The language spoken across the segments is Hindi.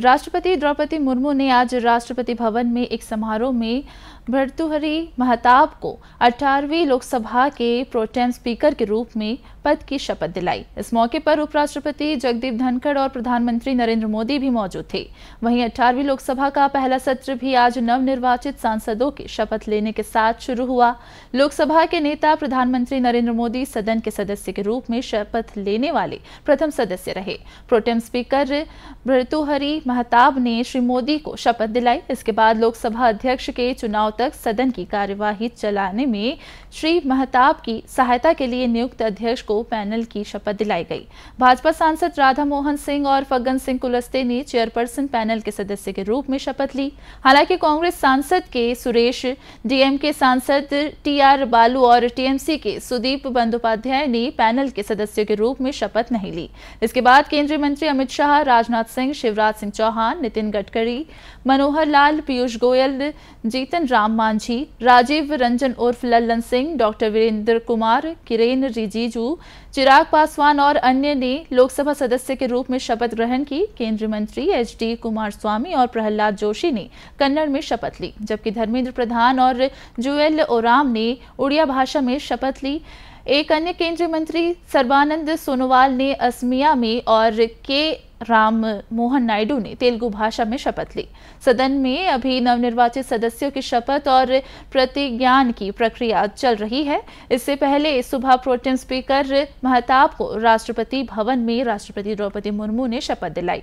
राष्ट्रपति द्रौपदी मुर्मू ने आज राष्ट्रपति भवन में एक समारोह में भर्तुहरी महताब को 18वीं लोकसभा के प्रोटेम स्पीकर के रूप में पद की शपथ दिलाई इस मौके पर उपराष्ट्रपति जगदीप धनखड़ और प्रधानमंत्री नरेंद्र मोदी भी मौजूद थे वहीं अठारहवीं लोकसभा का पहला सत्र भी आज नव निर्वाचित सांसदों की शपथ लेने के साथ शुरू हुआ लोकसभा के नेता प्रधानमंत्री नरेंद्र मोदी सदन के सदस्य के रूप में शपथ लेने वाले प्रथम सदस्य रहे प्रोटेम स्पीकर भृतुहरि महताब ने श्री मोदी को शपथ दिलाई इसके बाद लोकसभा अध्यक्ष के चुनाव तक सदन की कार्यवाही चलाने में श्री महताब की सहायता के लिए नियुक्त अध्यक्ष को पैनल की शपथ दिलाई गई भाजपा सांसद राधा मोहन सिंह और फग्गन सिंह कुलस्ते ने चेयरपर्सन पैनल के सदस्य के रूप में शपथ ली हालांकि कांग्रेस सांसद के सुरेश डीएम के सांसद टी आर बालू और टीएमसी के सुदीप बंदोपाध्याय ने पैनल के सदस्यों के रूप में शपथ नहीं ली इसके बाद केंद्रीय मंत्री अमित शाह राजनाथ सिंह शिवराज सिंह चौहान नितिन गडकरी मनोहर लाल पीयूष गोयल जीतन राम मांझी राजीव रंजन उर्फ लल्लन सिंह डॉक्टर वीरेंद्र कुमार किरेन रिजिजू चिराग पासवान और अन्य ने लोकसभा सदस्य के रूप में शपथ ग्रहण की केंद्रीय मंत्री एच डी कुमार स्वामी और प्रहलाद जोशी ने कन्नड़ में शपथ ली जबकि धर्मेंद्र प्रधान और जुएल ओराम ने उड़िया भाषा में शपथ ली एक अन्य केंद्रीय मंत्री सर्बानंद सोनोवाल ने असमिया में और के राम मोहन नायडू ने तेलुगु भाषा में शपथ ली सदन में अभी नवनिर्वाचित सदस्यों की शपथ और प्रतिज्ञान की प्रक्रिया चल रही है इससे पहले सुबह प्रोटेम स्पीकर महताब को राष्ट्रपति भवन में राष्ट्रपति द्रौपदी मुर्मू ने शपथ दिलाई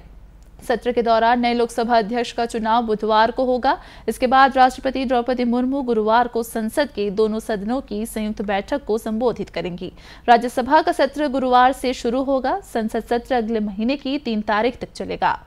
सत्र के दौरान नए लोकसभा अध्यक्ष का चुनाव बुधवार को होगा इसके बाद राष्ट्रपति द्रौपदी मुर्मू गुरुवार को संसद के दोनों सदनों की संयुक्त बैठक को संबोधित करेंगी राज्यसभा का सत्र गुरुवार से शुरू होगा संसद सत्र अगले महीने की तीन तारीख तक चलेगा